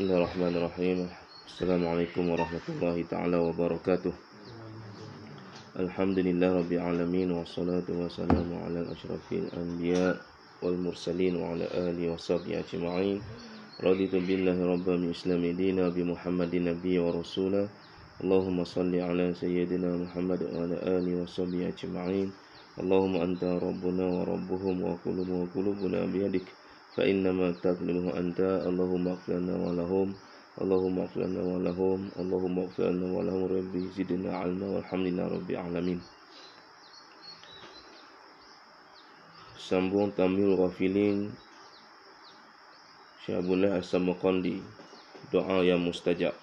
بسم الله الرحمن الرحيم السلام عليكم ورحمة الله تعالى وبركاته الحمد لله رب العالمين والصلاة والسلام على أشرف الأنبياء والمرسلين وعلى آله وصحبه أجمعين رضيت بالله ربا إسلام دينا بمحمد نبي ورسولا اللهم صل على سيدنا محمد وعلى آله وصحبه أجمعين اللهم أنت ربنا وربهم وقلوب وقلوبنا بيدك فإنما تكلمه أنت اللهم اغفر لنا ولهم اللهم اغفر لنا ولهم اللهم اغفر لنا ولهم ربي زدنا علما والحمد لله رب العالمين Sambung Tamil Ghafilin Syahbullah Asamakondi Doa yang mustajab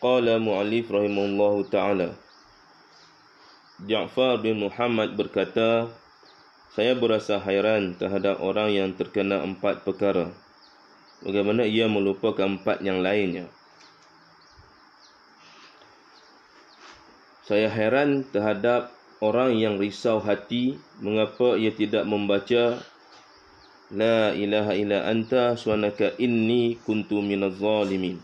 Qala mu'alif rahimahullahu ta'ala Ja'far bin Muhammad berkata Saya berasa hairan terhadap orang yang terkena empat perkara Bagaimana ia melupakan empat yang lainnya Saya heran terhadap orang yang risau hati Mengapa ia tidak membaca La ilaha illa anta suanaka inni kuntu minaz zalimin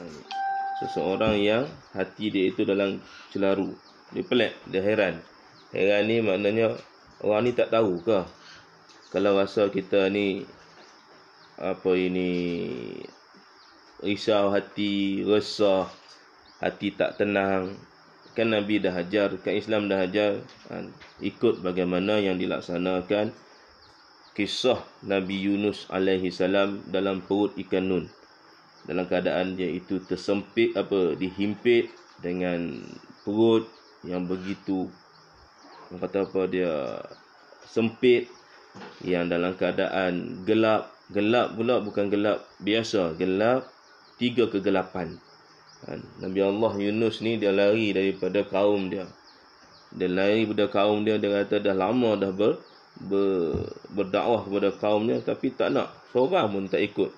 Amin seseorang yang hati dia itu dalam celaru. Dia pelik, dia heran. Heran ni maknanya orang ni tak tahu ke kalau rasa kita ni apa ini risau hati, resah, hati tak tenang. Kan Nabi dah ajar, kan Islam dah ajar ha, ikut bagaimana yang dilaksanakan kisah Nabi Yunus alaihi salam dalam perut ikan nun dalam keadaan yang itu tersempit apa dihimpit dengan perut yang begitu yang kata apa dia sempit yang dalam keadaan gelap gelap pula bukan gelap biasa gelap tiga kegelapan kan? Nabi Allah Yunus ni dia lari daripada kaum dia dia lari daripada kaum dia dia kata dah lama dah ber, ber berdakwah kepada kaumnya tapi tak nak seorang pun tak ikut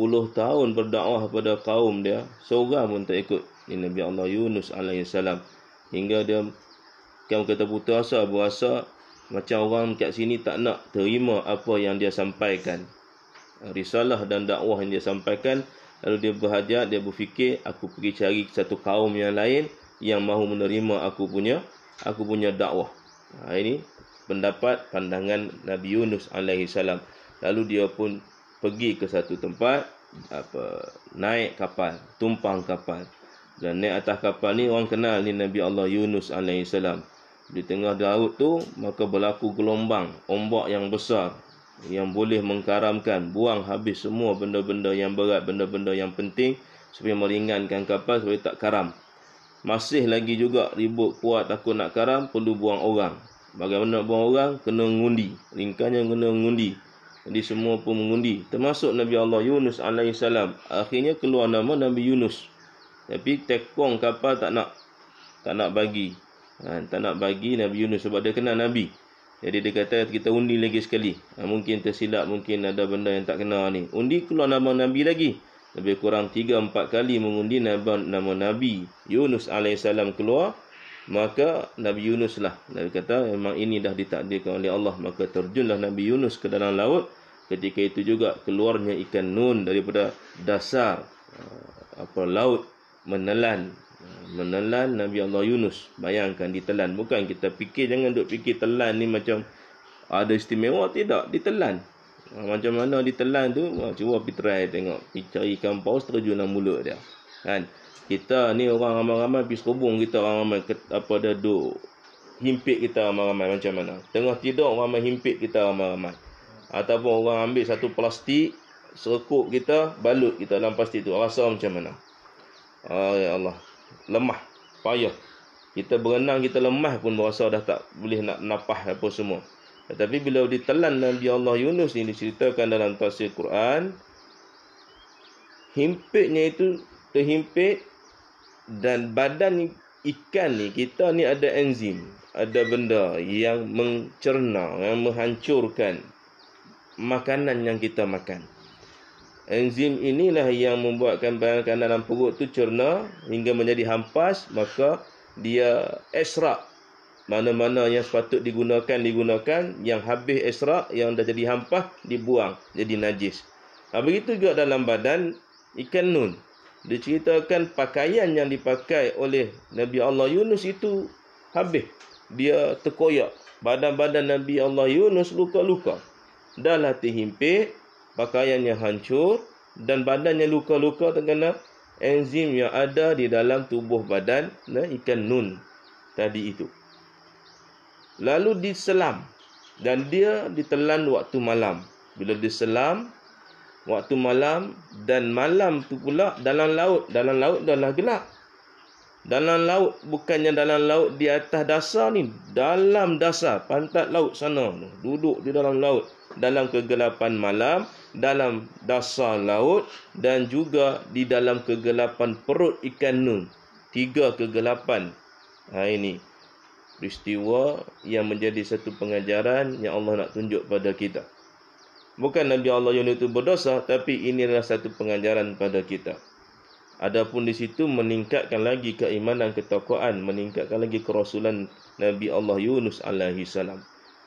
puluh tahun berdakwah pada kaum dia seorang pun tak ikut ni Nabi Allah Yunus alaihi salam, hingga dia kamu kata putus asa berasa macam orang kat sini tak nak terima apa yang dia sampaikan risalah dan dakwah yang dia sampaikan lalu dia berhajat dia berfikir aku pergi cari satu kaum yang lain yang mahu menerima aku punya aku punya dakwah ha, ini pendapat pandangan Nabi Yunus alaihi salam. lalu dia pun pergi ke satu tempat apa naik kapal tumpang kapal dan naik atas kapal ni orang kenal ni Nabi Allah Yunus alaihissalam di tengah laut tu maka berlaku gelombang ombak yang besar yang boleh mengkaramkan buang habis semua benda-benda yang berat benda-benda yang penting supaya meringankan kapal supaya tak karam masih lagi juga ribut kuat takut nak karam perlu buang orang bagaimana buang orang kena ngundi ringkasnya kena ngundi jadi semua pun mengundi Termasuk Nabi Allah Yunus AS Akhirnya keluar nama Nabi Yunus Tapi tekong kapal tak nak Tak nak bagi ha, Tak nak bagi Nabi Yunus sebab dia kenal Nabi Jadi dia kata kita undi lagi sekali ha, Mungkin tersilap mungkin ada benda yang tak kenal ni Undi keluar nama Nabi lagi Lebih kurang 3-4 kali mengundi nama, nama Nabi Yunus AS keluar maka Nabi Yunus lah Nabi kata memang ini dah ditakdirkan oleh Allah maka terjunlah Nabi Yunus ke dalam laut ketika itu juga keluarnya ikan nun daripada dasar eh, apa laut menelan menelan Nabi Allah Yunus bayangkan ditelan bukan kita fikir jangan duk fikir telan ni macam ada istimewa tidak ditelan macam mana ditelan tu cuba pergi try tengok pergi cari ikan paus terjun dalam mulut dia kan kita ni orang ramai-ramai pergi serobong kita ramai-ramai apa dah duk himpit kita ramai-ramai macam mana tengah tidur ramai himpit kita ramai-ramai ataupun orang ambil satu plastik serkuk kita balut kita dalam plastik tu rasa macam mana oh, ya Allah lemah payah kita berenang kita lemah pun berasa dah tak boleh nak napah apa semua tetapi bila ditelan Nabi Allah Yunus ni diceritakan dalam tafsir Quran himpitnya itu terhimpit dan badan ikan ni kita ni ada enzim ada benda yang mencerna yang menghancurkan makanan yang kita makan enzim inilah yang membuatkan makanan dalam perut tu cerna hingga menjadi hampas maka dia esrak mana-mana yang sepatut digunakan digunakan yang habis esrak yang dah jadi hampas dibuang jadi najis ha, begitu juga dalam badan ikan nun diceritakan pakaian yang dipakai oleh Nabi Allah Yunus itu habis dia terkoyak badan-badan Nabi Allah Yunus luka-luka dalah terhimpit pakaiannya hancur dan badannya luka-luka terkena enzim yang ada di dalam tubuh badan nah, ikan nun tadi itu lalu diselam dan dia ditelan waktu malam bila diselam waktu malam dan malam tu pula dalam laut dalam laut adalah gelap dalam laut bukannya dalam laut di atas dasar ni dalam dasar pantat laut sana duduk di dalam laut dalam kegelapan malam dalam dasar laut dan juga di dalam kegelapan perut ikan nun tiga kegelapan ha ini peristiwa yang menjadi satu pengajaran yang Allah nak tunjuk pada kita Bukan Nabi Allah yang itu berdosa Tapi inilah satu pengajaran pada kita Adapun di situ meningkatkan lagi keimanan ketakwaan, meningkatkan lagi kerasulan Nabi Allah Yunus alaihi salam.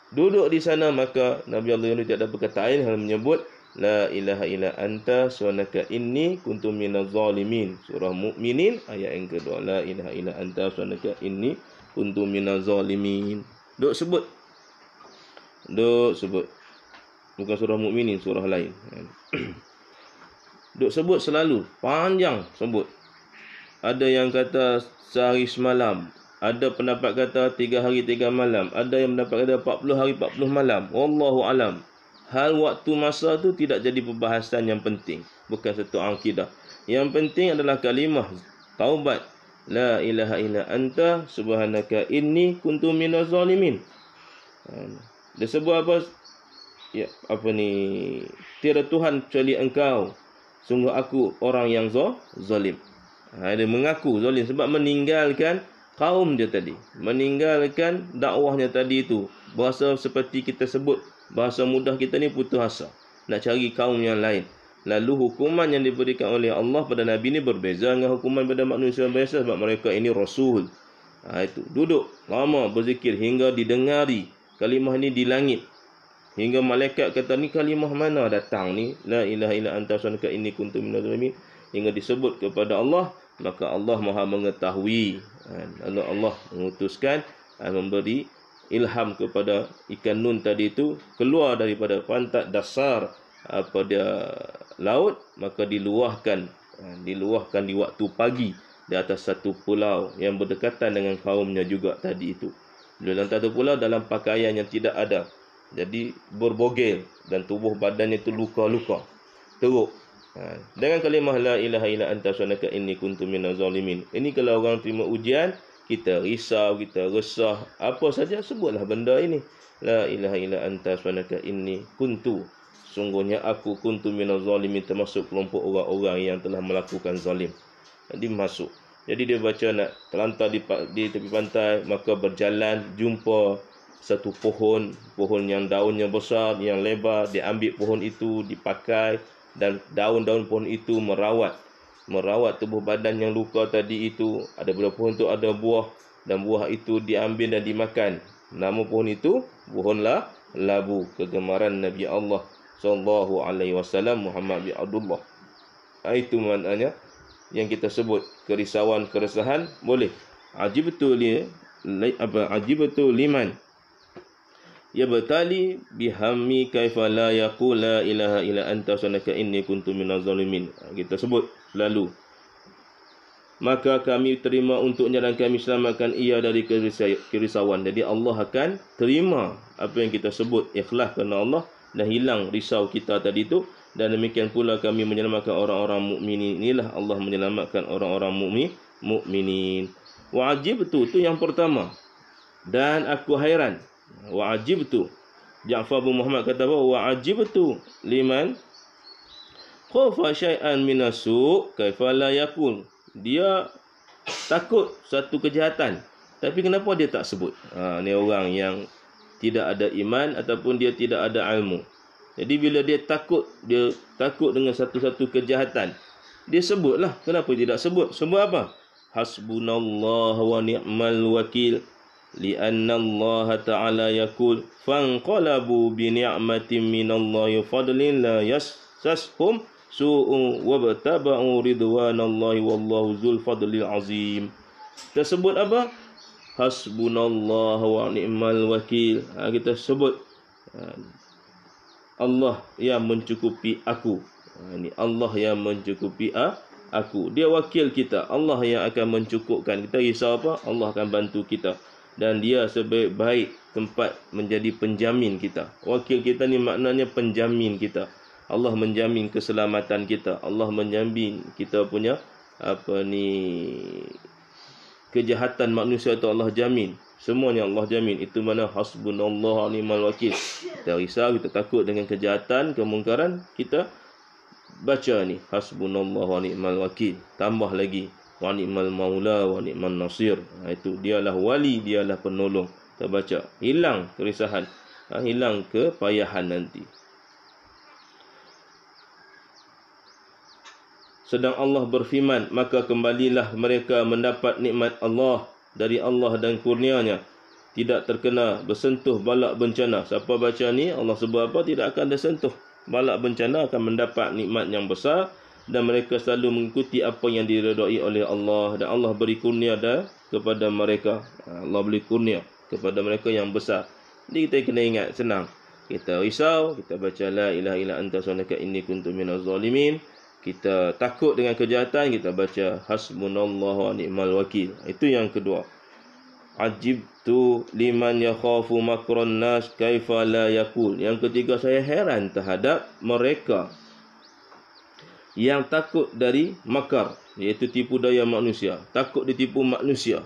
Duduk di sana maka Nabi Allah Yunus tidak ada perkataan hanya menyebut la ilaha illa anta subhanaka inni kuntu minaz zalimin. Surah Mukminin ayat yang kedua la ilaha illa anta subhanaka inni kuntu minaz zalimin. Duduk sebut. Duduk sebut bukan surah mukminin surah lain duk sebut selalu panjang sebut ada yang kata sehari semalam ada pendapat kata tiga hari tiga malam ada yang pendapat kata puluh hari empat puluh malam Allahu alam hal waktu masa tu tidak jadi perbahasan yang penting bukan satu akidah yang penting adalah kalimah taubat la ilaha illa anta subhanaka inni kuntu minaz zalimin dia sebut apa ya apa ni tiada tuhan kecuali engkau sungguh aku orang yang zalim ha, dia mengaku zalim sebab meninggalkan kaum dia tadi meninggalkan dakwahnya tadi itu bahasa seperti kita sebut bahasa mudah kita ni putus asa nak cari kaum yang lain lalu hukuman yang diberikan oleh Allah pada nabi ni berbeza dengan hukuman pada manusia biasa sebab mereka ini rasul ha, itu duduk lama berzikir hingga didengari kalimah ini di langit Hingga malaikat kata ni kalimah mana datang ni la ilaha illa anta subhanaka inni kuntu minaz hingga disebut kepada Allah maka Allah Maha mengetahui kan? Allah Allah mengutuskan eh, memberi ilham kepada ikan nun tadi itu keluar daripada pantat dasar apa eh, dia laut maka diluahkan eh, diluahkan di waktu pagi di atas satu pulau yang berdekatan dengan kaumnya juga tadi itu dalam satu pulau dalam pakaian yang tidak ada jadi berbogel dan tubuh badannya itu luka-luka teruk ha. dengan kalimah la ilaha illa anta subhanaka inni kuntu minaz zalimin ini kalau orang terima ujian kita risau kita resah apa saja sebutlah benda ini la ilaha illa anta subhanaka inni kuntu sungguhnya aku kuntu minaz zalimin termasuk kelompok orang-orang yang telah melakukan zalim jadi masuk jadi dia baca nak terlantar di, di tepi pantai maka berjalan jumpa satu pohon pohon yang daunnya besar yang lebar diambil pohon itu dipakai dan daun-daun pohon itu merawat merawat tubuh badan yang luka tadi itu ada beberapa pohon itu ada buah dan buah itu diambil dan dimakan nama pohon itu pohonlah labu kegemaran Nabi Allah sallallahu alaihi wasallam Muhammad bin Abdullah itu maknanya yang kita sebut kerisauan keresahan boleh ajibtu li apa ajibtu liman yabtali bihammi kaifa la yaqul ilaha illa anta sunaka inni kuntu minazzalimin ha, kita sebut lalu maka kami terima untuk dan kami selamatkan ia dari kerisauan jadi Allah akan terima apa yang kita sebut ikhlas kerana Allah dan hilang risau kita tadi itu dan demikian pula kami menyelamatkan orang-orang mukminin inilah Allah menyelamatkan orang-orang mukmin mukminin wajib tu tu yang pertama dan aku hairan tu. Ja'far bin Muhammad kata apa tu. liman khofa syai'an minasu kaifa la yakun dia takut satu kejahatan tapi kenapa dia tak sebut ha ni orang yang tidak ada iman ataupun dia tidak ada ilmu jadi bila dia takut dia takut dengan satu-satu kejahatan dia sebutlah kenapa dia tidak sebut sebut apa Hasbunallah wa ni'mal wakil لأن الله تعالى يقول فانقلبوا بنعمة من الله فضل لا يسسهم سوء وابتبعوا رضوان الله والله ذو الفضل العظيم تسبت أبا حسبنا الله ونعم الوكيل kita sebut ha, Allah yang mencukupi aku ha, ini Allah yang mencukupi ha, aku dia wakil kita Allah yang akan mencukupkan kita risau apa Allah akan bantu kita dan dia sebaik-baik tempat menjadi penjamin kita. Wakil kita ni maknanya penjamin kita. Allah menjamin keselamatan kita. Allah menjamin kita punya apa ni kejahatan manusia itu Allah jamin. Semuanya Allah jamin. Itu mana hasbunallah wa ni'mal wakil. Kita risau, kita takut dengan kejahatan, kemungkaran, kita baca ni hasbunallah wa ni'mal wakil. Tambah lagi wa ni'mal maula wa ni'man nasir ha, itu dialah wali dialah penolong Terbaca hilang kerisahan ha, hilang kepayahan nanti sedang Allah berfirman maka kembalilah mereka mendapat nikmat Allah dari Allah dan kurnianya tidak terkena bersentuh balak bencana siapa baca ni Allah sebab apa tidak akan tersentuh balak bencana akan mendapat nikmat yang besar dan mereka selalu mengikuti apa yang diredai oleh Allah dan Allah beri kurnia dah kepada mereka Allah beri kurnia kepada mereka yang besar jadi kita kena ingat senang kita risau kita baca la ilaha illa anta sunaka inni kuntu minaz zalimin kita takut dengan kejahatan kita baca hasbunallahu wa ni'mal wakil itu yang kedua ajib tu liman yakhafu makran nas kaifa la yaqul yang ketiga saya heran terhadap mereka yang takut dari makar iaitu tipu daya manusia takut ditipu manusia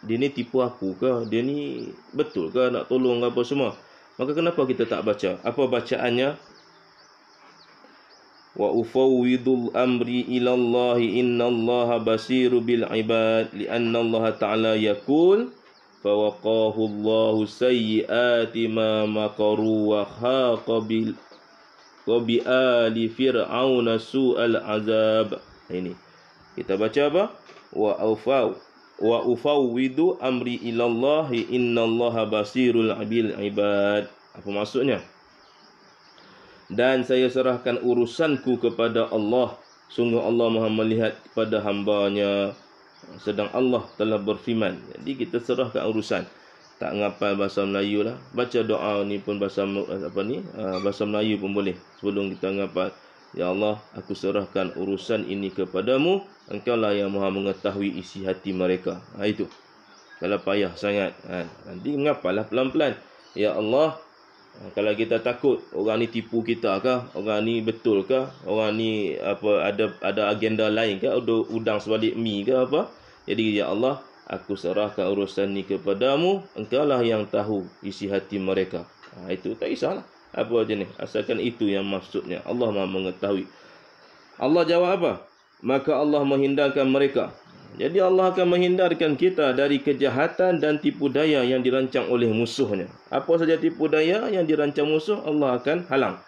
dia ni tipu aku ke dia ni betul ke nak tolong apa semua maka kenapa kita tak baca apa bacaannya wa ufawwidul amri ila Allah innallaha basiru bil ibad li anna Allah ta'ala yakul fa waqahu Allah sayyiati ma makaru wa haqa bil wa bi ali fir'auna su'al azab ini kita baca apa wa ufaw wa ufawwidu amri ila Allah innallaha basirul abil ibad apa maksudnya dan saya serahkan urusanku kepada Allah sungguh Allah Maha melihat kepada hambanya sedang Allah telah berfirman jadi kita serahkan urusan tak ngapal bahasa Melayu lah baca doa ni pun bahasa eh, apa ni ah, bahasa Melayu pun boleh sebelum kita ngapal ya Allah aku serahkan urusan ini kepadamu engkau lah yang Maha mengetahui isi hati mereka ha itu kalau payah sangat ha nanti ngapal lah pelan-pelan ya Allah ha, kalau kita takut orang ni tipu kita ke orang ni betul ke orang ni apa ada ada agenda lain ke udang sebalik mi ke apa jadi ya Allah aku serahkan urusan ni kepadamu engkaulah yang tahu isi hati mereka ha, itu tak kisahlah apa aja jenis asalkan itu yang maksudnya Allah Maha mengetahui Allah jawab apa maka Allah menghindarkan mereka jadi Allah akan menghindarkan kita dari kejahatan dan tipu daya yang dirancang oleh musuhnya apa saja tipu daya yang dirancang musuh Allah akan halang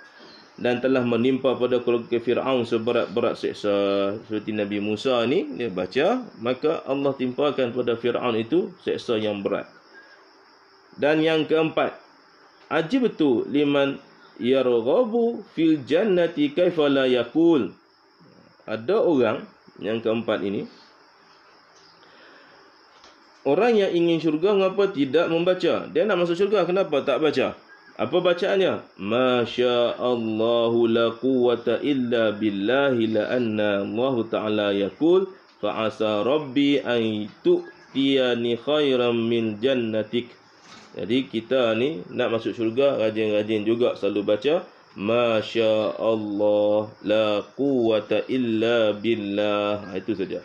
dan telah menimpa pada keluarga Fir'aun seberat-berat seksa seperti Nabi Musa ni dia baca maka Allah timpakan pada Fir'aun itu seksa yang berat dan yang keempat aji betul liman yarogabu fil jannati kaifala yakul ada orang yang keempat ini orang yang ingin syurga mengapa tidak membaca dia nak masuk syurga kenapa tak baca apa bacaannya? Masya Allah la quwata illa billahi la anna Allah Ta'ala yakul fa'asa rabbi an tu'tiyani khairan min jannatik. Jadi kita ni nak masuk syurga rajin-rajin juga selalu baca Masya Allah la quwata illa billah. Ha, itu saja.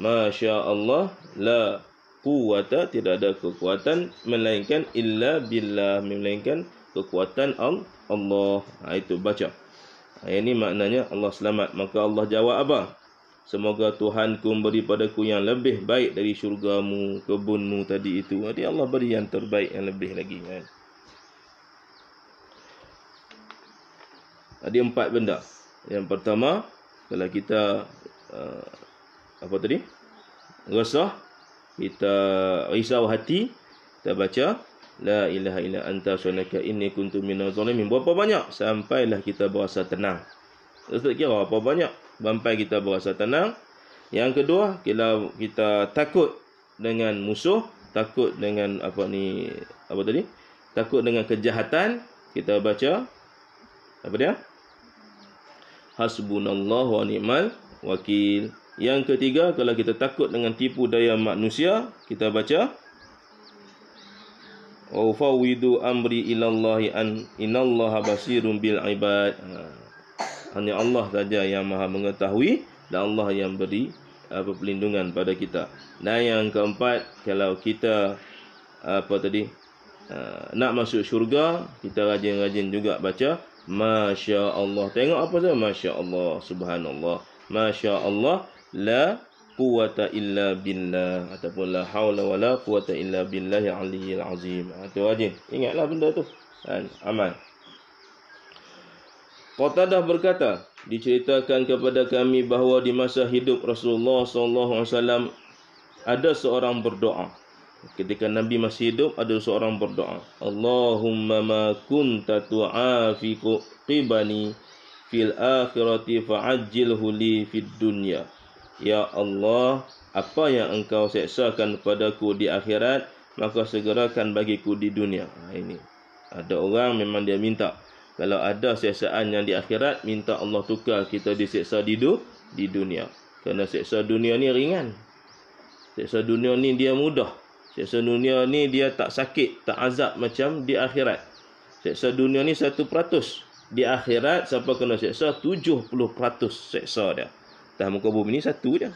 Masya Allah la quwata tidak ada kekuatan melainkan illa billah melainkan kekuatan Allah. Ha, itu baca. Ha, ini maknanya Allah selamat. Maka Allah jawab apa? Semoga Tuhanku beri padaku yang lebih baik dari syurgamu, kebunmu tadi itu. Jadi Allah beri yang terbaik yang lebih lagi. Ha. Ada empat benda. Yang pertama, kalau kita uh, apa tadi? Resah, kita risau hati kita baca la ilaha illa anta subhanaka inni kuntu minaz zalimin berapa banyak sampailah kita berasa tenang Ustaz kira apa banyak sampai kita berasa tenang yang kedua kita kita takut dengan musuh takut dengan apa ni apa tadi takut dengan kejahatan kita baca apa dia hasbunallahu wa ni'mal wakil yang ketiga, kalau kita takut dengan tipu daya manusia, kita baca Ufawidu amri ilallahi an inallaha basirun bil ibad. Ha. Hanya Allah saja yang Maha mengetahui dan Allah yang beri apa perlindungan pada kita. Dan yang keempat, kalau kita apa tadi ha, nak masuk syurga, kita rajin-rajin juga baca Masya Allah Tengok apa tu? Masya Allah Subhanallah Masya Allah la quwata illa billah ataupun la haula wala quwata illa billahi aliyil azim. Itu ha, wajib. Ingatlah benda tu. Dan ha, amal. Qatadah berkata, diceritakan kepada kami bahawa di masa hidup Rasulullah sallallahu alaihi wasallam ada seorang berdoa. Ketika Nabi masih hidup ada seorang berdoa. Allahumma ma kunta tu'afiku qibani fil akhirati fa'ajjilhu li fid dunya. Ya Allah, apa yang engkau seksakan padaku di akhirat, maka segerakan bagiku di dunia. Ha, ini. Ada orang memang dia minta. Kalau ada seksaan yang di akhirat, minta Allah tukar kita diseksa di, du, di dunia. Karena seksa dunia ni ringan. Seksa dunia ni dia mudah. Seksa dunia ni dia tak sakit, tak azab macam di akhirat. Seksa dunia ni satu peratus. Di akhirat, siapa kena seksa? Tujuh puluh peratus seksa dia atas muka bumi ni satu je.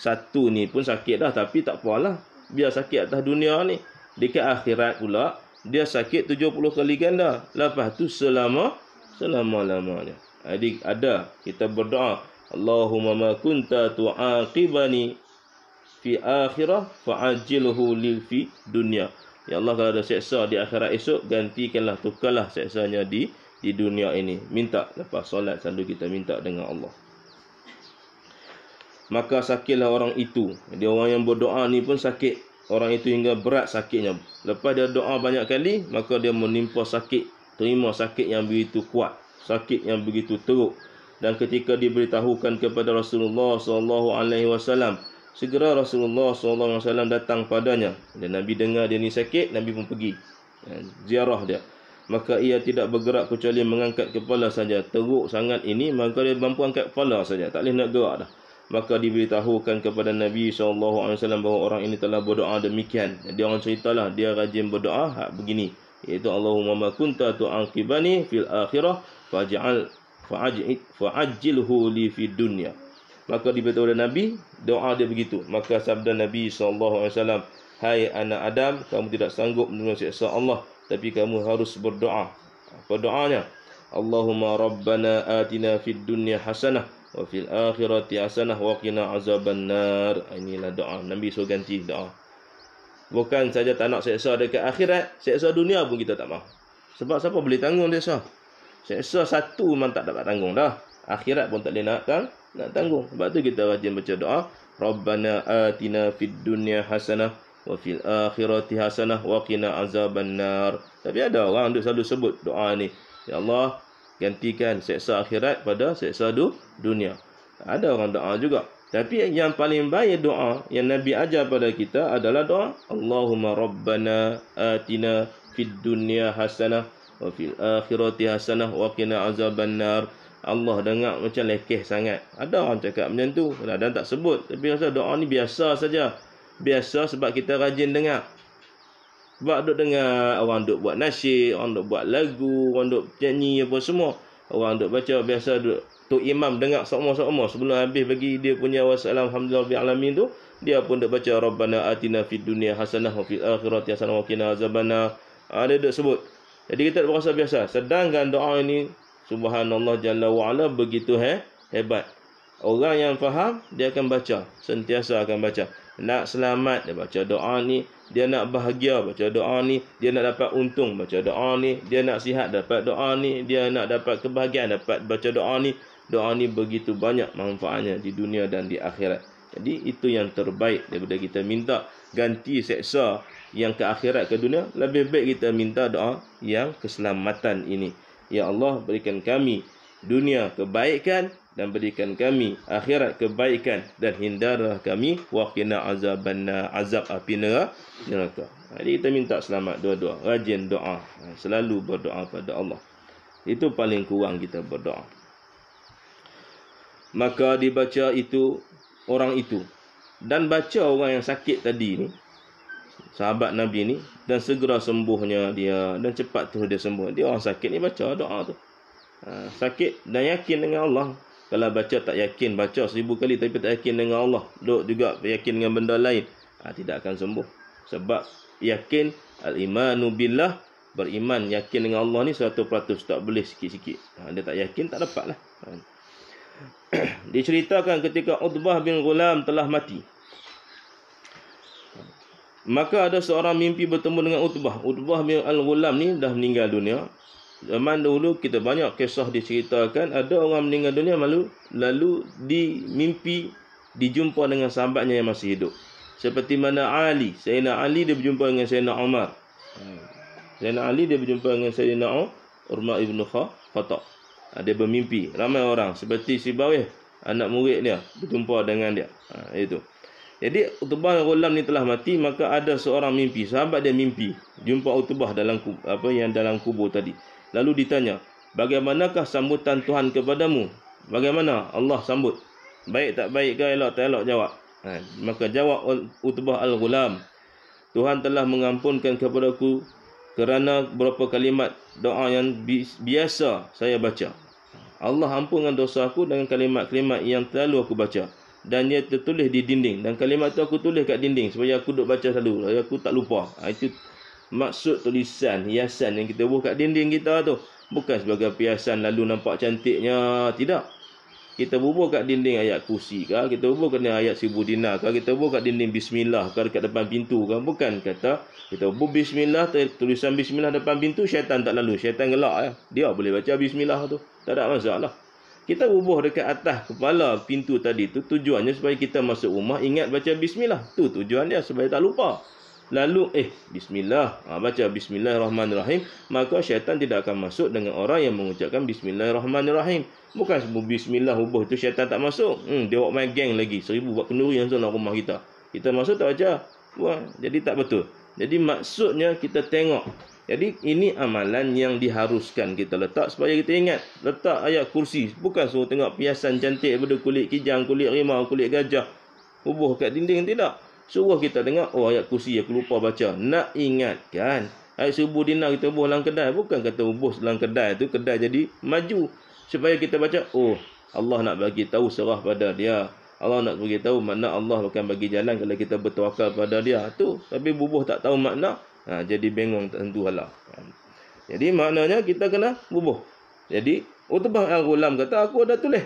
Satu ni pun sakit dah tapi tak apalah. Biar sakit atas dunia ni. Dekat akhirat pula dia sakit 70 kali ganda. Lepas tu selama selama-lamanya. Adik ada kita berdoa Allahumma ma kunta tu'aqibani fi akhirah fa'ajilhu li fi dunia. Ya Allah kalau ada seksa di akhirat esok gantikanlah tukarlah seksanya di di dunia ini. Minta lepas solat selalu kita minta dengan Allah maka sakitlah orang itu. Dia orang yang berdoa ni pun sakit. Orang itu hingga berat sakitnya. Lepas dia doa banyak kali, maka dia menimpa sakit. Terima sakit yang begitu kuat. Sakit yang begitu teruk. Dan ketika diberitahukan kepada Rasulullah SAW, segera Rasulullah SAW datang padanya. Dan Nabi dengar dia ni sakit, Nabi pun pergi. Ya, ziarah dia. Maka ia tidak bergerak kecuali mengangkat kepala saja. Teruk sangat ini, maka dia mampu angkat kepala saja. Tak boleh nak gerak dah maka diberitahukan kepada Nabi SAW bahawa orang ini telah berdoa demikian. Dia orang ceritalah, dia rajin berdoa ha, begini. Iaitu Allahumma ma kunta tu'aqibani fil akhirah faj'al fa'ajid fa'ajilhu li fi dunya. Maka diberitahu oleh Nabi, doa dia begitu. Maka sabda Nabi SAW, Hai anak Adam, kamu tidak sanggup menerima siksa Allah. Tapi kamu harus berdoa. Apa doanya? Allahumma rabbana atina fid dunya hasanah wa fil akhirati hasanah wa qina azaban ah, Inilah doa Nabi suruh ganti doa. Bukan saja tak nak seksa dekat akhirat, seksa dunia pun kita tak mau Sebab siapa boleh tanggung seksa? Seksa satu memang tak dapat tanggung dah. Akhirat pun tak boleh nak, kan? nak tanggung. Sebab tu kita rajin baca doa. Rabbana atina fid dunya hasanah wa fil akhirati hasanah wa qina azaban Tapi ada orang duk selalu sebut doa ni. Ya Allah, gantikan seksa akhirat pada seksa dunia. Ada orang doa juga. Tapi yang paling baik doa yang Nabi ajar pada kita adalah doa Allahumma rabbana atina fid dunya hasanah wa fil akhirati hasanah wa qina azabannar. Allah dengar macam lekeh sangat. Ada orang cakap macam tu. Ada tak sebut. Tapi rasa doa ni biasa saja. Biasa sebab kita rajin dengar. Sebab duk dengar orang duk buat nasyid, orang duk buat lagu, orang duk nyanyi apa semua. Orang duk baca biasa duk Tok Imam dengar sama-sama sebelum habis bagi dia punya wasalam alhamdulillah bi alamin tu dia pun duk baca rabbana atina fid dunya hasanah wa fil akhirati hasanah wa qina azabana ada ah, duk sebut jadi kita duk rasa biasa sedangkan doa ini subhanallah jalla wa ala begitu he, hebat orang yang faham dia akan baca sentiasa akan baca nak selamat dia baca doa ni dia nak bahagia baca doa ni dia nak dapat untung baca doa ni dia nak sihat dapat doa ni dia nak dapat kebahagiaan dapat baca doa ni doa ni begitu banyak manfaatnya di dunia dan di akhirat jadi itu yang terbaik daripada kita minta ganti seksa yang ke akhirat ke dunia lebih baik kita minta doa yang keselamatan ini ya Allah berikan kami dunia kebaikan dan berikan kami akhirat kebaikan dan hindarlah kami waqina azabanna azab api neraka. Jadi kita minta selamat dua-dua, rajin doa, selalu berdoa pada Allah. Itu paling kurang kita berdoa. Maka dibaca itu orang itu dan baca orang yang sakit tadi ni sahabat Nabi ni dan segera sembuhnya dia dan cepat tu dia sembuh. Dia orang sakit ni baca doa tu. Ha, sakit dan yakin dengan Allah kalau baca tak yakin, baca seribu kali tapi tak yakin dengan Allah. Duk juga yakin dengan benda lain. Ha, tidak akan sembuh. Sebab yakin, al-imanu billah, beriman, yakin dengan Allah ni 100% tak boleh sikit-sikit. Ha, dia tak yakin, tak dapat lah. Ha. Diceritakan ketika Utbah bin Ghulam telah mati. Maka ada seorang mimpi bertemu dengan Utbah. Utbah bin Al-Ghulam ni dah meninggal dunia zaman dulu kita banyak kisah diceritakan ada orang meninggal dunia lalu lalu di mimpi dijumpa dengan sahabatnya yang masih hidup. Seperti mana Ali, Sayyidina Ali dia berjumpa dengan Sayyidina Umar. Hmm. Sayyidina Ali dia berjumpa dengan Sayyidina Umar ibn Khattab. ada ah, bermimpi ramai orang seperti si Bawih anak murid dia berjumpa dengan dia. Ha, itu. Jadi Utbah Ghulam ni telah mati maka ada seorang mimpi sahabat dia mimpi jumpa Utbah dalam apa yang dalam kubur tadi. Lalu ditanya, bagaimanakah sambutan Tuhan kepadamu? Bagaimana Allah sambut? Baik tak baik ke elok tak elok jawab? Ha, maka jawab Utbah Al-Ghulam, Tuhan telah mengampunkan kepadaku kerana beberapa kalimat doa yang biasa saya baca. Allah ampunkan dosa aku dengan kalimat-kalimat yang terlalu aku baca. Dan dia tertulis di dinding. Dan kalimat itu aku tulis kat dinding. Supaya aku duduk baca selalu. Aku tak lupa. Ha, itu maksud tulisan hiasan yang kita buat kat dinding kita tu bukan sebagai hiasan lalu nampak cantiknya tidak kita bubuh kat dinding ayat kursi ke kita bubuh kat dinding ayat sibu dinar ke kita bubuh kat dinding bismillah ke dekat depan pintu ke bukan kata kita bubuh bismillah tulisan bismillah depan pintu syaitan tak lalu syaitan gelak ya. dia boleh baca bismillah tu tak ada masalah kita bubuh dekat atas kepala pintu tadi tu tujuannya supaya kita masuk rumah ingat baca bismillah tu tujuan dia supaya tak lupa Lalu eh bismillah ha, baca bismillahirrahmanirrahim maka syaitan tidak akan masuk dengan orang yang mengucapkan bismillahirrahmanirrahim. Bukan sebut bismillah hubuh itu syaitan tak masuk. Hmm dia buat main geng lagi seribu buat kenduri yang zona rumah kita. Kita masuk tak aja Wah, jadi tak betul. Jadi maksudnya kita tengok. Jadi ini amalan yang diharuskan kita letak supaya kita ingat. Letak ayat kursi. Bukan suruh tengok piasan cantik daripada kulit kijang, kulit rimau, kulit gajah. Hubuh kat dinding tidak. Suruh kita dengar Oh ayat kursi aku lupa baca Nak ingatkan Ayat subuh dina kita ubah dalam kedai Bukan kata ubah dalam kedai tu Kedai jadi maju Supaya kita baca Oh Allah nak bagi tahu serah pada dia Allah nak bagi tahu makna Allah akan bagi jalan kalau kita bertawakal pada dia tu tapi bubuh tak tahu makna ha, jadi bengong tentu halah jadi maknanya kita kena bubuh jadi utbah al-ghulam kata aku ada tulis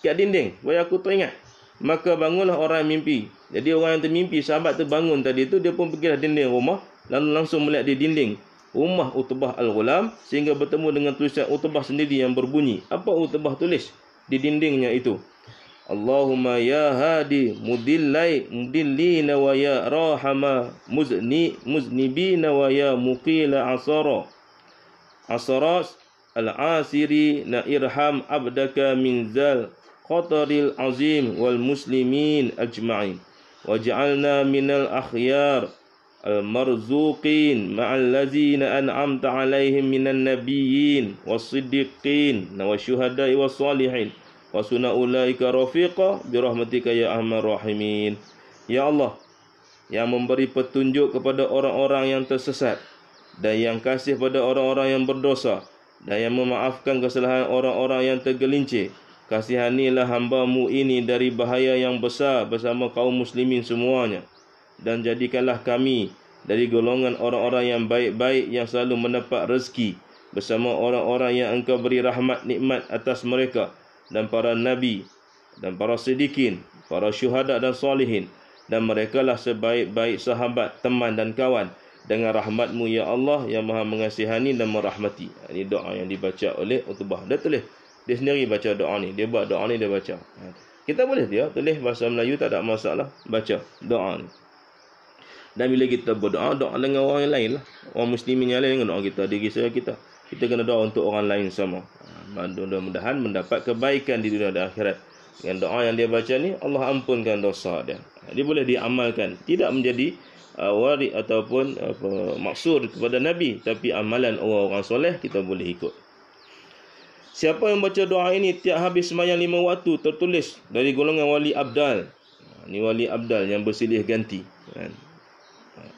kat dinding supaya aku teringat maka bangunlah orang yang mimpi. Jadi orang yang termimpi, sahabat tu bangun tadi tu, dia pun pergilah dinding rumah, lalu langsung melihat di dinding rumah Utbah Al-Ghulam, sehingga bertemu dengan tulisan Utbah sendiri yang berbunyi. Apa Utbah tulis di dindingnya itu? Allahumma ya hadi mudillai mudillina wa ya rahama muzni muznibina wa ya muqila asara asara al-asiri na irham abdaka min zal khataril azim wal muslimin ajma'in waj'alna minal akhyar المرزوقين مع الذين أنعمت عليهم من النبيين والصديقين والشهداء والصالحين وسنا أولئك رفيقا برحمتك يا أرحم الراحمين ya Allah, yang memberi petunjuk kepada orang-orang yang tersesat dan yang kasih pada orang-orang yang berdosa dan yang memaafkan kesalahan orang-orang yang tergelincir Kasihanilah hambamu ini dari bahaya yang besar bersama kaum muslimin semuanya Dan jadikanlah kami dari golongan orang-orang yang baik-baik yang selalu mendapat rezeki Bersama orang-orang yang engkau beri rahmat nikmat atas mereka Dan para nabi dan para sedikin para syuhada dan solehin Dan mereka lah sebaik-baik sahabat, teman dan kawan dengan rahmatmu ya Allah yang maha mengasihani dan merahmati. Ini doa yang dibaca oleh Utbah. Dah tulis dia sendiri baca doa ni dia buat doa ni dia baca ha, kita boleh dia tulis bahasa Melayu tak ada masalah baca doa ni dan bila kita berdoa doa dengan orang yang lain lah orang Muslim yang lain dengan doa kita diri saya kita kita kena doa untuk orang lain sama ha, mudah-mudahan mendapat kebaikan di dunia dan akhirat dengan doa yang dia baca ni Allah ampunkan dosa dia ha, dia boleh diamalkan tidak menjadi uh, ataupun apa, maksur kepada Nabi tapi amalan orang-orang soleh kita boleh ikut Siapa yang baca doa ini tiap habis semayang lima waktu tertulis dari golongan wali abdal. Ini ha, wali abdal yang bersilih ganti. Kan?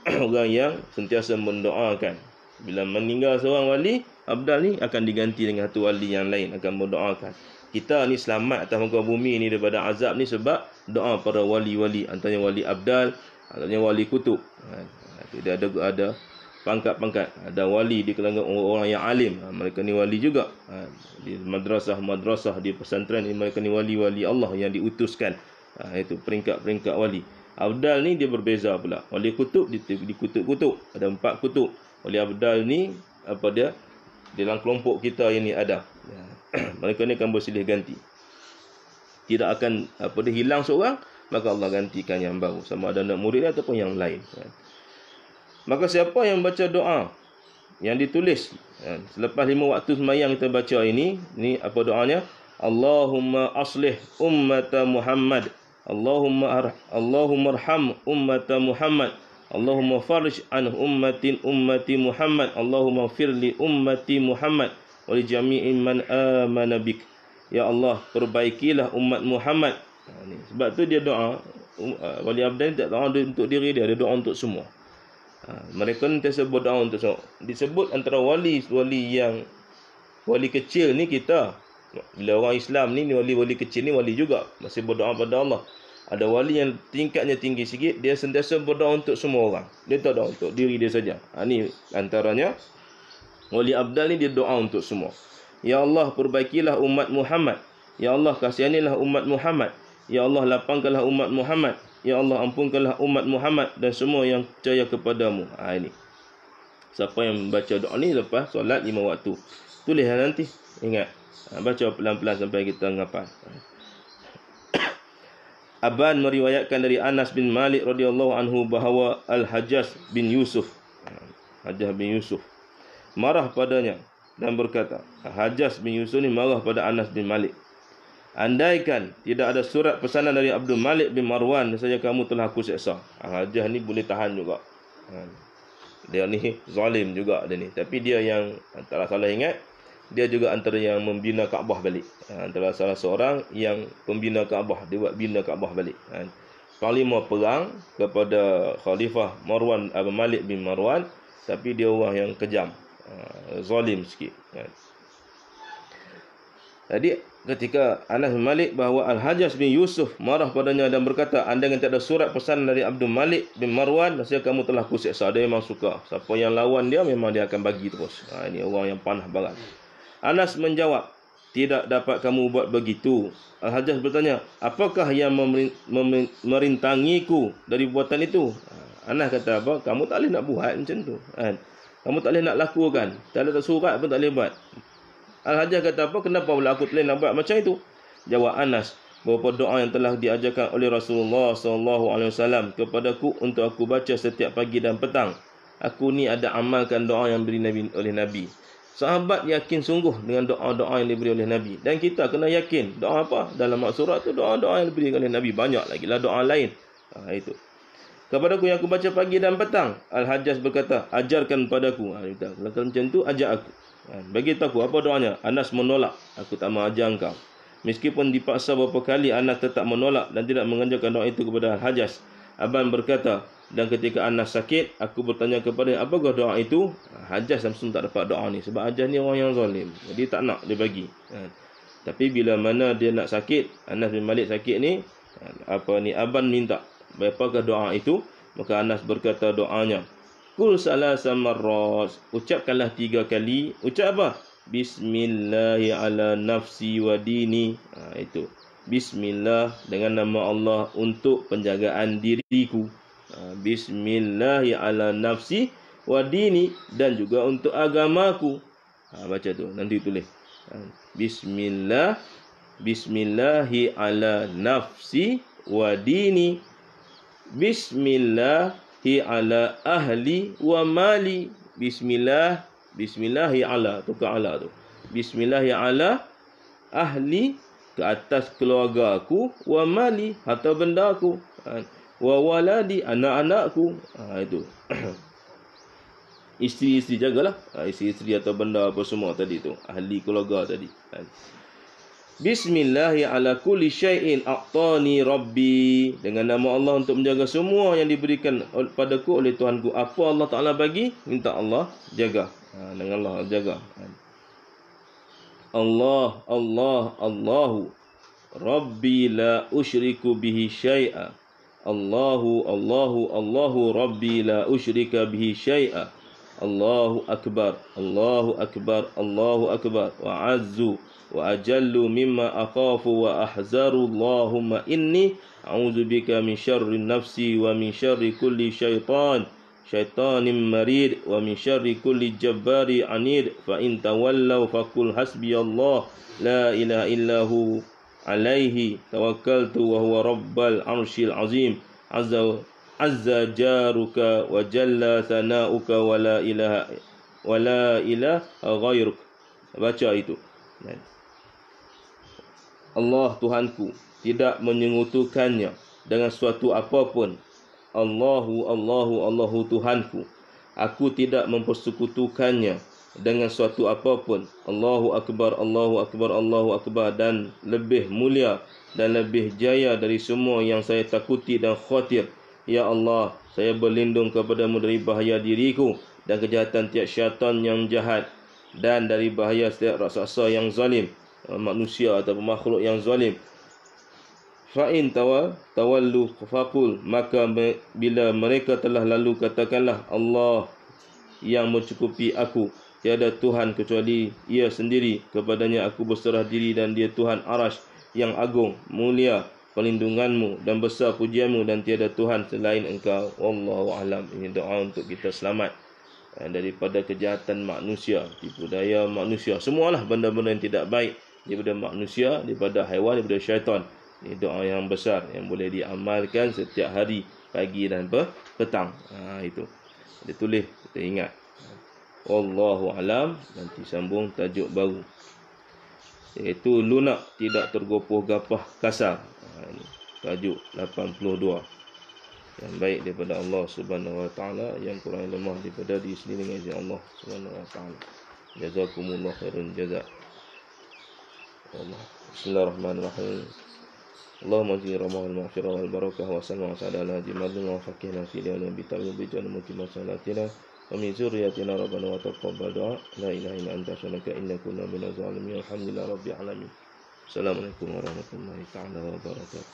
Orang yang sentiasa mendoakan. Bila meninggal seorang wali, abdal ni akan diganti dengan satu wali yang lain akan mendoakan. Kita ni selamat atas muka bumi ni daripada azab ni sebab doa para wali-wali. antara wali abdal, antara wali kutub. Kan? Ha, dia ada, ada pangkat-pangkat. Ada wali di kalangan orang-orang yang alim. Ha, mereka ni wali juga di madrasah-madrasah di pesantren ini mereka ni wali-wali Allah yang diutuskan ha, itu peringkat-peringkat wali Abdal ni dia berbeza pula wali kutub di, di kutub-kutub ada empat kutub wali Abdal ni apa dia dalam kelompok kita ini ada ya. mereka ni akan bersilih ganti tidak akan apa dia hilang seorang maka Allah gantikan yang baru sama ada anak murid ataupun yang lain ya. maka siapa yang baca doa yang ditulis Kan? Selepas lima waktu semayang kita baca ini, ni apa doanya? Allahumma aslih ummata Muhammad. Allahumma ar, Allahumma arham ummata Muhammad. Allahumma farj an ummatin ummati Muhammad. Allahumma firli li ummati Muhammad. Wali jami'in man amana bik. Ya Allah, perbaikilah umat Muhammad. Sebab tu dia doa. Um, uh, Wali Abdan tak doa untuk diri dia. Dia doa untuk semua. Ha, mereka ni tersebut doa untuk semua. Disebut antara wali, wali yang wali kecil ni kita. Bila orang Islam ni, ni wali-wali kecil ni wali juga. Masih berdoa pada Allah. Ada wali yang tingkatnya tinggi sikit, dia sentiasa berdoa untuk semua orang. Dia tak doa untuk diri dia saja. Ha, ni antaranya. Wali Abdal ni dia doa untuk semua. Ya Allah, perbaikilah umat Muhammad. Ya Allah, kasihanilah umat Muhammad. Ya Allah, lapangkanlah umat Muhammad. Ya Allah ampunkanlah umat Muhammad dan semua yang percaya kepadamu. Ha, ini. Siapa yang baca doa ni lepas solat lima waktu. Tulislah nanti. Ingat. Ha, baca pelan-pelan sampai kita ngapal. Aban meriwayatkan dari Anas bin Malik radhiyallahu anhu bahawa Al-Hajjaj bin Yusuf. Ha, Hajjaj bin Yusuf. Marah padanya dan berkata. Hajjaj bin Yusuf ni marah pada Anas bin Malik. Andaikan tidak ada surat pesanan dari Abdul Malik bin Marwan saja kamu telah aku seksa. Ah, Hajah ni boleh tahan juga. Ah, dia ni zalim juga dia ni. Tapi dia yang antara salah ingat dia juga antara yang membina Kaabah balik. Ah, antara salah seorang yang pembina Kaabah. Dia buat bina Kaabah balik. Kalimah perang kepada Khalifah Marwan Abu Malik bin Marwan. Tapi dia orang yang kejam. Zalim sikit. Zalim sikit. Jadi ketika Anas bin Malik bahawa Al-Hajjaj bin Yusuf marah padanya dan berkata anda yang ada surat pesan dari Abdul Malik bin Marwan maksudnya kamu telah kusik dia memang suka siapa yang lawan dia memang dia akan bagi terus ha, ini orang yang panah barat Anas menjawab tidak dapat kamu buat begitu Al-Hajjaj bertanya apakah yang memerintangiku dari buatan itu ha, Anas kata apa kamu tak boleh nak buat macam tu kan kamu tak boleh nak lakukan tak ada surat pun tak boleh buat Al-Hajjah kata apa? Kenapa pula aku telah nak buat macam itu? Jawab Anas. Berapa doa yang telah diajarkan oleh Rasulullah SAW kepada kepadaku untuk aku baca setiap pagi dan petang. Aku ni ada amalkan doa yang diberi Nabi, oleh Nabi. Sahabat yakin sungguh dengan doa-doa yang diberi oleh Nabi. Dan kita kena yakin doa apa? Dalam surat tu doa-doa yang diberi oleh Nabi. Banyak lagi lah doa lain. Ha, itu. Kepada aku yang aku baca pagi dan petang. al Hajjah berkata, ajarkan padaku. Ha, kalau macam tu, ajak aku. Kan? Bagi Beritahu aku apa doanya? Anas menolak. Aku tak mahu mengajar engkau. Meskipun dipaksa beberapa kali Anas tetap menolak dan tidak mengajarkan doa itu kepada Hajas. Aban berkata, dan ketika Anas sakit, aku bertanya kepada apakah doa itu? Hajas Samsung tak dapat doa ni. Sebab Hajjaj ni orang yang zalim. Jadi tak nak dia bagi. Kan? Tapi bila mana dia nak sakit, Anas bin Malik sakit ni, kan? apa ni Aban minta, berapakah doa itu? Maka Anas berkata doanya, Kul salah sama samarras. Ucapkanlah tiga kali. Ucap apa? Bismillahi ala nafsi wa dini. Ha, itu. Bismillah dengan nama Allah untuk penjagaan diriku. Ha, Bismillah ala nafsi wa dini dan juga untuk agamaku. Ha, baca tu. Nanti tulis. Ha, Bismillah. Bismillahi ala nafsi wa dini. Bismillah hi ala ahli wa mali bismillah bismillah hi ala tu ke ala tu bismillah hi ala ahli ke atas keluarga aku wa mali harta benda aku ha, wa waladi anak-anakku ha, itu isteri-isteri jagalah ha, isteri-isteri atau benda apa semua tadi tu ahli keluarga tadi ha. Bismillahi ala kulli syai'in a'tani rabbi. Dengan nama Allah untuk menjaga semua yang diberikan padaku oleh Tuhanku. Apa Allah Ta'ala bagi? Minta Allah jaga. Ha, dengan Allah jaga. Allah, Allah, Allahu. Rabbi la usyriku bihi syai'a. Allahu, Allahu, Allahu. Rabbi la usyrika bihi syai'a. Allahu Akbar, Allahu Akbar, Allahu Akbar. wa Wa'azzu wa ajallu mimma akhafu wa ahzaru Allahumma inni a'udzu bika min syarri nafsi wa min syarri kulli syaitan syaitanin marid wa min syarri kulli jabbari anid fa in tawallaw faqul hasbiyallah la ilaha illahu alaihi tawakkaltu wa huwa rabbal arshil azim azza azza jaruka wa jalla sanauka wa la ilaha wa la ilaha ghairuk baca itu Allah Tuhanku tidak menyengutukannya dengan suatu apapun. Allahu Allahu Allahu Tuhanku. Aku tidak mempersekutukannya dengan suatu apapun. Allahu Akbar Allahu Akbar Allahu Akbar dan lebih mulia dan lebih jaya dari semua yang saya takuti dan khawatir. Ya Allah, saya berlindung kepadamu dari bahaya diriku dan kejahatan tiap syaitan yang jahat dan dari bahaya setiap raksasa yang zalim. Uh, manusia atau makhluk yang zalim fa in tawallu faqul maka bila mereka telah lalu katakanlah Allah yang mencukupi aku tiada tuhan kecuali ia sendiri kepadanya aku berserah diri dan dia tuhan arasy yang agung mulia pelindunganmu dan besar pujianmu dan tiada tuhan selain engkau wallahu alam ini doa untuk kita selamat eh, daripada kejahatan manusia tipu daya manusia semualah benda-benda yang tidak baik daripada manusia, daripada haiwan, daripada syaitan. Ini doa yang besar yang boleh diamalkan setiap hari pagi dan petang. Ha, itu. Dia tulis, kita ingat. Wallahu alam nanti sambung tajuk baru. Itu lunak tidak tergopoh gapah kasar. Ha, ini tajuk 82. Yang baik daripada Allah Subhanahu Wa Taala yang kurang lemah daripada di sini dengan izin Allah Subhanahu Wa Taala. Jazakumullah khairan jazak. Bismillahirrahmanirrahim. Allahumma ji ramal maghfirah wal barakah wa sallam wa sallam ala jimadun wa faqihna fi dia lebih bitawi bijan mukim salatina wa min zurriyatina rabbana wa taqabbal doa la ilaha illa anta subhanaka inna kunna minaz zalimin alhamdulillah rabbil alamin assalamu alaikum warahmatullahi taala wabarakatuh